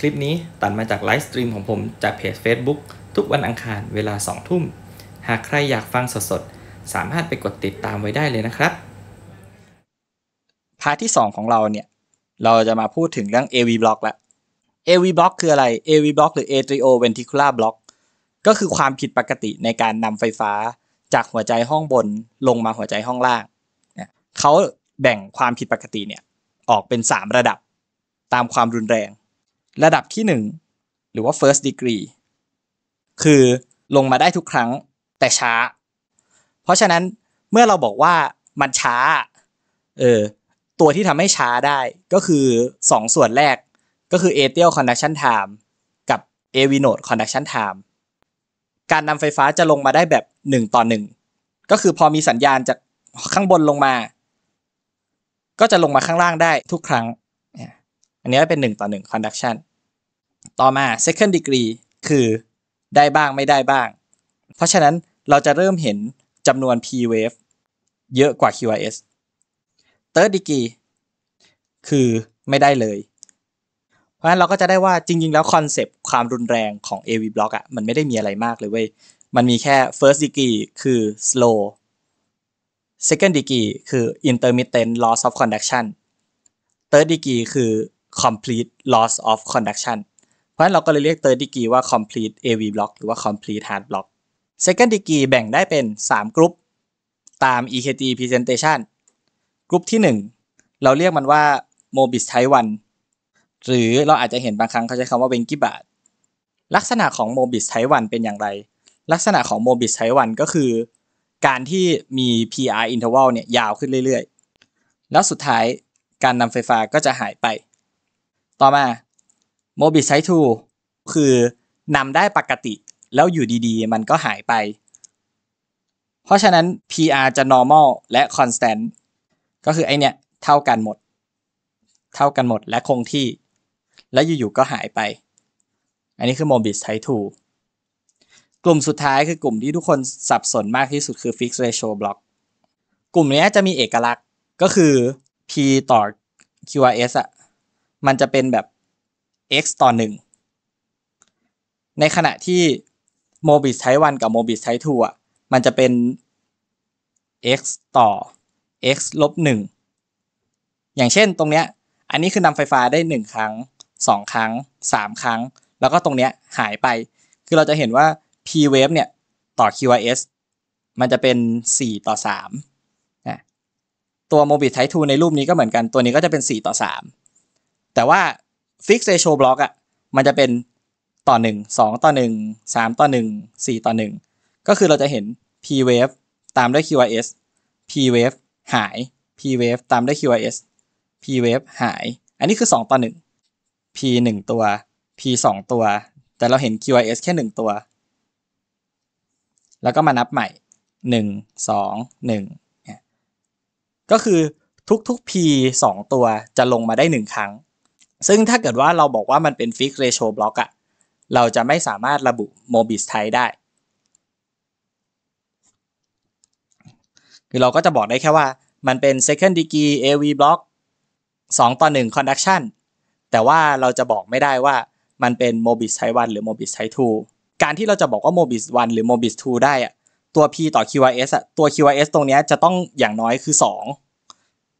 คลิปนี้ตัดมาจากไลฟ์สตรีมของผม จากเพจ Facebook ทุกวันอังคารเวลา 2 ทุ่ม หากใครอยากฟังสดๆ สามารถไปกดติดตามไว้ได้เลยนะครับ พาร์ทที่ 2 ของเราเนี่ย เราจะมาพูดถึงเรื่อง AV block ละ AV block คืออะไร AV block หรือ atrio ventricular block ก็คือความผิดปกติในการนำไฟฟ้าจากหัวใจห้องบนลงมาหัวใจห้องล่าง เขาแบ่งความผิดปกติเนี่ยออกเป็น 3 ระดับ ตามความรุนแรงระดับที่ 1 หรือว่า first degree คือลงมาได้ทุกครั้งแต่ช้า เพราะฉะนั้นเมื่อเราบอกว่ามันช้าเออตัวที่ทำให้ช้าได้ก็คือ 2 ส่วนแรกก็คือ atrial conduction time กับ AV node conduction time การนำไฟฟ้าจะลงมาได้แบบ 1 ต่อ 1 ก็คือพอมีสัญญาณจากข้างบนลงมา ก็จะลงมาข้างล่างได้ทุกครั้งอันนี้เป็น 1 ต่อ1 conduction ต่อมา second degree คือ ได้บ้างไม่ได้บ้าง เพราะฉะนั้นเราจะเริ่มเห็นจำนวน p wave เยอะกว่า qrs third degree คือไม่ได้เลย เพราะฉะนั้นเราก็จะได้ว่าจริงๆแล้วคอนเซปต์ความรุนแรงของ AV block อะ่ะมันไม่ได้มีอะไรมากเลยเว้ย มันมีแค่ first degree คือ slow second degree คือ intermittent loss of conduction third degree คือ complete loss of conduction เพราะฉะนั้นเราก็เลยเรียก third degree ว่า complete AV block หรือว่า complete hard block second degree แบ่งได้เป็น 3กลุ่มตาม EKT presentation กลุ่มที่ 1 เราเรียกมันว่า mobis type 1 หรือเราอาจจะเห็นบางครั้งเขาใช้คำว่า w e n k i b a t ลักษณะของ mobis type 1 เป็นอย่างไร ลักษณะของ mobis type 1 ก็คือ การที่มี PR interval เนี่ยยาวขึ้นเรื่อยๆ แล้วสุดท้ายการนำไฟฟ้าก็จะหายไปต่อมาโมบิไซทูคือนำได้ปกติแล้วอยู่ดีๆ มันก็หายไป เพราะฉะนั้น PR จะ normal และ constant ก็คือ ไอเนี่ย เท่ากันหมด เท่ากันหมดและคงที่ แล้วอยู่ ๆ ก็หายไป อันนี้คือโมบิสไททูกลุ่มสุดท้ายคือกลุ่มที่ทุกคนสับสนมากที่สุดคือ fixed ratio block กลุ่มนี้จะมีเอกลักษณ์ก็คือ P ต่อ QRS อะมันจะเป็นแบบ x ต่อ 1 ในขณะที่โมบิสไทวันกับโมบิสไททูอ่ะมันจะเป็น x ต่อ x ลบ 1 อย่างเช่นตรงเนี้ย อันนี้คือนำไฟฟ้าได้ 1 ครั้ง 2 ครั้ง 3 ครั้ง แล้วก็ตรงเนี้ยหายไป คือเราจะเห็นว่า p wave เนี่ย ต่อ qrs มันจะเป็น 4 ต่อ 3 ตัวโมบิสไททูในรูปนี้ก็เหมือนกัน ตัวนี้ก็จะเป็น 4 ต่อ 3แต่ว่าฟิกเซชั่นบล็อกอ่ะมันจะเป็นต่อหนึ่งสองต่อหนึ่งสามต่อหนึ่งสี่ต่อหนึ่งก็คือเราจะเห็น p wave ตามด้วย q r s p wave หาย p wave ตามด้วย q r s p wave หาย อันนี้คือ 2 ต่อ 1 p 1 ตัว p 2 ตัว แต่เราเห็น q r s แค่ 1 ตัว แล้วก็มานับใหม่ 1 2 1 ก็คือทุกๆ p 2 ตัวจะลงมาได้ 1 ครั้งซึ่งถ้าเกิดว่าเราบอกว่ามันเป็นฟิกเรโชบล็อกอะเราจะไม่สามารถระบุโมบิสไทได้คือเราก็จะบอกได้แค่ว่ามันเป็น second degree AV block 2ต่อ 1 conduction แต่ว่าเราจะบอกไม่ได้ว่ามันเป็นโมบิสไท1หรือโมบิสไท2การที่เราจะบอกว่าโมบิส1หรือโมบิส2ได้อะตัว p ต่อ q r s อะตัว q r s ตรงนี้จะต้องอย่างน้อยคือ2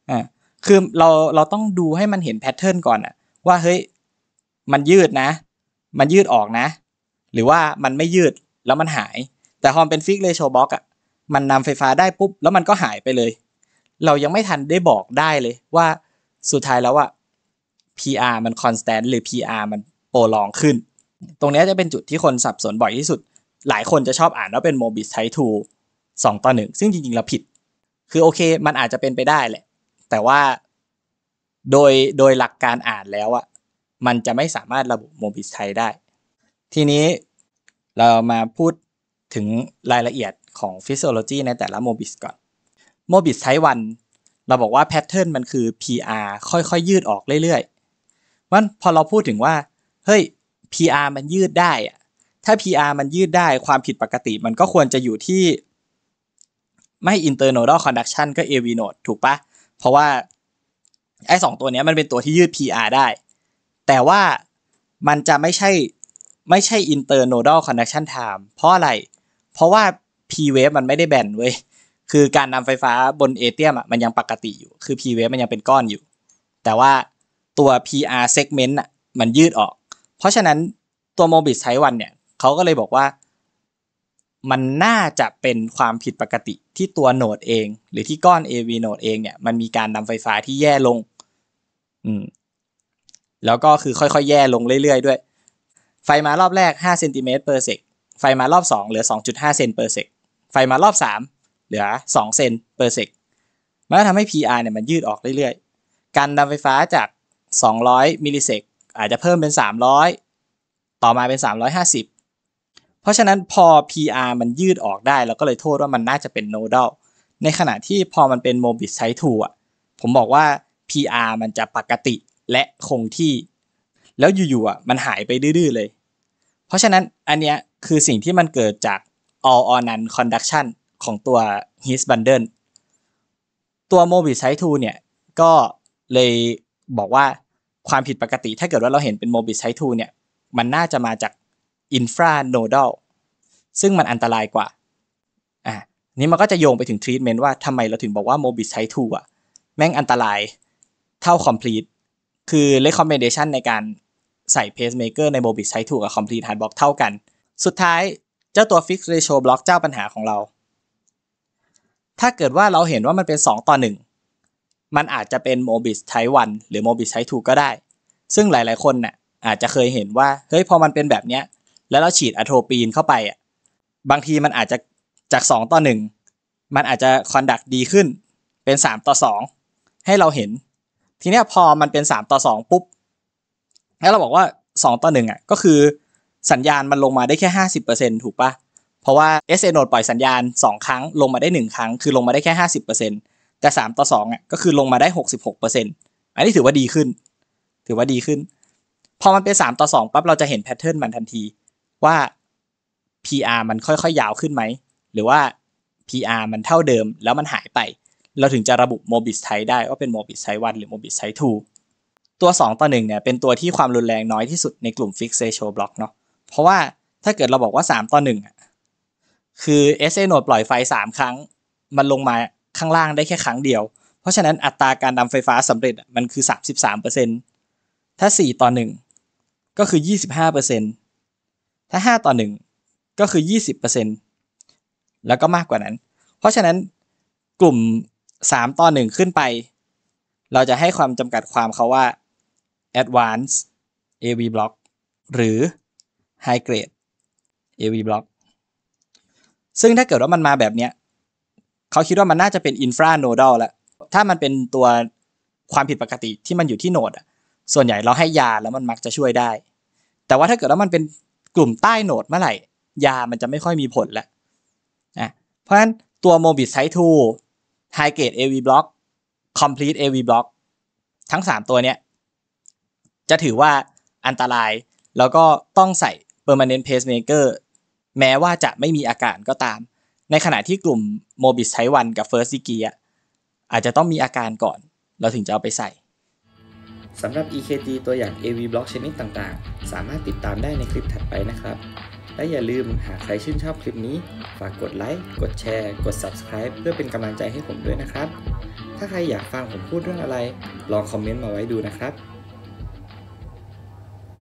อ่าคือเราเราต้องดูให้มันเห็นแพทเทิร์นก่อนอะว่าเฮ้ยมันยืดนะ มันยืดออกนะ หรือว่ามันไม่ยืดแล้วมันหาย แต่ฮอมเป็นฟิกเลโชบล็อกอ่ะมันนำไฟฟ้าได้ปุ๊บแล้วมันก็หายไปเลย เรายังไม่ทันได้บอกได้เลยว่าสุดท้ายแล้วอ่ะ PR มันคอนสแตนต์หรือ PR มันโปรลองขึ้น ตรงนี้จะเป็นจุดที่คนสับสนบ่อยที่สุด หลายคนจะชอบอ่านว่าเป็นโมบิสไททูสองต่อหนึ่ง ซึ่งจริงๆเราผิด คือโอเค มันอาจจะเป็นไปได้แหละแต่ว่าโดยโดยหลักการอ่านแล้วอ่ะมันจะไม่สามารถระบุโมบิสไทได้ ทีนี้เรามาพูดถึงรายละเอียดของฟิสิโอโลจีในแต่ละโมบิสก่อนโมบิสไทวัน เราบอกว่าแพทเทิร์นมันคือ PR ค่อยๆยยืดออกเรื่อยๆมันพอเราพูดถึงว่าเฮ้ย PR มันยืดได้อะถ้า PR มันยืดได้ความผิดปกติมันก็ควรจะอยู่ที่ไม่ i n t e r n a l conduction ก็ AV node ถูกปะเพราะว่าไอ้สองตัวนี้มันเป็นตัวที่ยืด PR ได้ แต่ว่ามันจะไม่ใช่ ไม่ใช่ internodal c o n นเ c t i o n time เพราะอะไร เพราะว่า p wave มันไม่ได้แบนเว้ย คือการนำไฟฟ้าบนเอเทียมอ่ะมันยังปกติอยู่ คือ p wave มันยังเป็นก้อนอยู่ แต่ว่าตัว PR segment อ่ะมันยืดออก เพราะฉะนั้นตัวโมบิสไทวันเนี่ยเขาก็เลยบอกว่า มันน่าจะเป็นความผิดปกติที่ตัวโนดเอง หรือที่ก้อน AV โนดเองเนี่ยมันมีการนำไฟฟ้าที่แย่ลงอืมแล้วก็คือค่อยๆ แย่ลงเรื่อยๆด้วย ไฟมารอบแรก5เซนติเมตรเปอร์เซกไฟมารอบ2เหลือ2.5เซนเปอร์เซกไฟมารอบ 3 เหลือ2เซนเปอร์เซกมันก็ทำให้ PR เนี่ยมันยืดออกเรื่อยๆ การนำไฟฟ้าจาก200มิลลิเซกอาจจะเพิ่มเป็น 300 ต่อมาเป็น 350 เพราะฉะนั้นพอ PR มันยืดออกได้เราก็เลยโทษว่ามันน่าจะเป็นโนดัลในขณะที่พอมันเป็นโมบิสไซทูอ่ะผมบอกว่า PR มันจะปกติและคงที่ แล้วอยู่ๆอ่ะมันหายไปดื้อเลย เพราะฉะนั้น อันเนี้ยคือสิ่งที่มันเกิดจาก all or none conduction ของตัว his bundle ตัว mobile site t o เนี่ย ก็เลยบอกว่าความผิดปกติถ้าเกิดว่าเราเห็นเป็น mobile site t o เนี่ย มันน่าจะมาจาก infranodal ซึ่งมันอันตรายกว่าอ่ะนี่มันก็จะโยงไปถึง treatment ว่าทำไมเราถึงบอกว่า mobile site t o อ่ะแม่งอันตรายเท่า complete คือ recommendation ในการใส่ pacemaker ในโบบิ s ใช้ถูกกับ complete hard block เท่ากัน สุดท้ายเจ้าตัว fix ratio block เจ้าปัญหาของเรา ถ้าเกิดว่าเราเห็นว่ามันเป็น 2 ต่อ 1 มันอาจจะเป็นโมบิ s ใช้นหรือโมบิ s ใช้ถูกก็ได้ ซึ่งหลายๆคนนะ่ะอาจจะเคยเห็นว่าเฮ้ยพอมันเป็นแบบเนี้ยแล้วเราฉีดอะโทรปีนเข้าไปอ่ะบางทีมันอาจจะจาก 2 ต่อ 1 มันอาจจะคอนดักดีขึ้นเป็น3ต่อ2ให้เราเห็นทีเนี้ยพอมันเป็นสามต่อสองปุ๊บแล้วเราบอกว่าสองต่อหนึ่งอ่ะก็คือสัญญาณมันลงมาได้แค่ห้าสิบเปอร์เซ็นถูกปะเพราะว่า s อ n o d e ปล่อยสัญญาณสองครั้งลงมาได้หนึ่งครั้ง คือลงมาได้แค่ห้าสิบเปอร์เซ็นตแต่สามต่อสองอ่ะก็คือลงมาได้หกสิบหกเปอร์เซ็นตอันนี้ถือว่าดีขึ้น ถือว่าดีขึ้น พอมันเป็นสามต่อสองปั๊บเราจะเห็นแพทเทิร์นมันทันที ว่า PR มันค่อยๆ ยาวขึ้นไหมหรือว่า PR มันเท่าเดิมแล้วมันหายไปเราถึงจะระบุโมบิสไทได้ว่าเป็นโมบิสไทวันหรือโมบิสไททูตัว 2 ต่อ1เนี่ยเป็นตัวที่ความรุนแรงน้อยที่สุดในกลุ่มฟิกเซโชบล็อกเนาะเพราะว่าถ้าเกิดเราบอกว่า 3 ต่อ1คือ SA โนดปล่อยไฟ 3 ครั้ง มันลงมาข้างล่างได้แค่ครั้งเดียวเพราะฉะนั้นอัตราการนำไฟฟ้าสำเร็จมันคือ 33%ถ้า 4 ต่อ 1 ก็คือ 25%ถ้า 5 ต่อ1ก็คือ20%แล้วก็มากกว่านั้น เพราะฉะนั้นกลุ่มสามต่อหนึ่งขึ้นไป เราจะให้ความจำกัดความเขาว่า advanced AV block หรือ high grade AV block ซึ่งถ้าเกิดว่ามันมาแบบเนี้ยเขาคิดว่ามันน่าจะเป็น infra nodal แล้ว ถ้ามันเป็นตัวความผิดปกติที่มันอยู่ที่โนดส่วนใหญ่เราให้ยาแล้วมันมักจะช่วยได้ แต่ว่าถ้าเกิดว่ามันเป็นกลุ่มใต้โนดเมื่อไหร่ ยามันจะไม่ค่อยมีผลแล้วนะเพราะฉะนั้นตัวโมบิสไซทู High Grade AV Block Complete AV Block ทั้ง 3 ตัวเนี้ยจะถือว่าอันตราย แล้วก็ต้องใส่ Permanent Pacemaker แม้ว่าจะไม่มีอาการก็ตาม ในขณะที่กลุ่ม m o b i s ไทวันกับ First Degree อาจจะต้องมีอาการก่อน เราถึงจะเอาไปใส่สำหรับ EKG ตัวอย่าง AV Block ชนิดต่างๆ สามารถติดตามได้ในคลิปถัดไปนะครับและอย่าลืมหากใครชื่นชอบคลิปนี้ ฝากกดไลค์ กดแชร์ กด subscribe เพื่อเป็นกำลังใจให้ผมด้วยนะครับ ถ้าใครอยากฟังผมพูดเรื่องอะไร ลองคอมเมนต์มาไว้ดูนะครับ